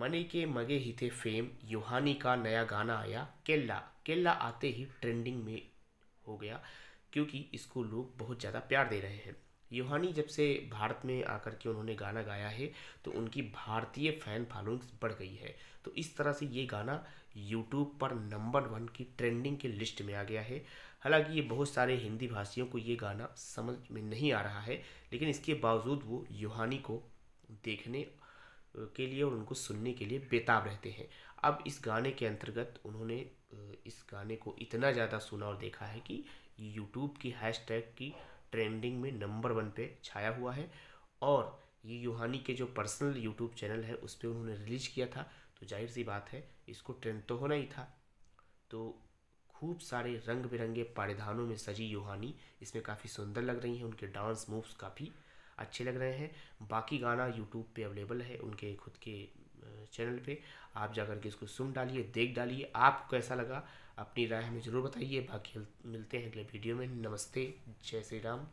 money के मगे ही थे फेम यूहानी का नया गाना आया केल्ला केल्ला आते ही ट्रेंडिंग में हो गया क्योंकि इसको लोग बहुत ज़्यादा प्यार दे रहे हैं यूहानी जब से भारत में आकर के उन्होंने गाना गाया है तो उनकी भारतीय फ़ैन फॉलोइंग्स बढ़ गई है तो इस तरह से ये गाना यूट्यूब पर नंबर वन की ट्रेंडिंग के लिस्ट में आ गया है हालांकि ये बहुत सारे हिंदी भाषियों को ये गाना समझ में नहीं आ रहा है लेकिन इसके बावजूद वो यूहानी को देखने के लिए और उनको सुनने के लिए बेताब रहते हैं अब इस गाने के अंतर्गत उन्होंने इस गाने को इतना ज़्यादा सुना और देखा है कि यूट्यूब की हैशटैग की ट्रेंडिंग में नंबर वन पे छाया हुआ है और ये यूहानी के जो पर्सनल यूट्यूब चैनल है उस पर उन्होंने रिलीज किया था तो जाहिर सी बात है इसको ट्रेंड तो होना ही था तो खूब सारे रंग बिरंगे पारिधानों में सजी यूहानी इसमें काफ़ी सुंदर लग रही हैं उनके डांस मूव्स काफ़ी अच्छे लग रहे हैं बाकी गाना यूट्यूब पे अवेलेबल है उनके खुद के चैनल पे आप जा के इसको सुन डालिए देख डालिए आपको कैसा लगा अपनी राय हमें ज़रूर बताइए बाकी मिलते हैं अगले वीडियो में नमस्ते जय श्री राम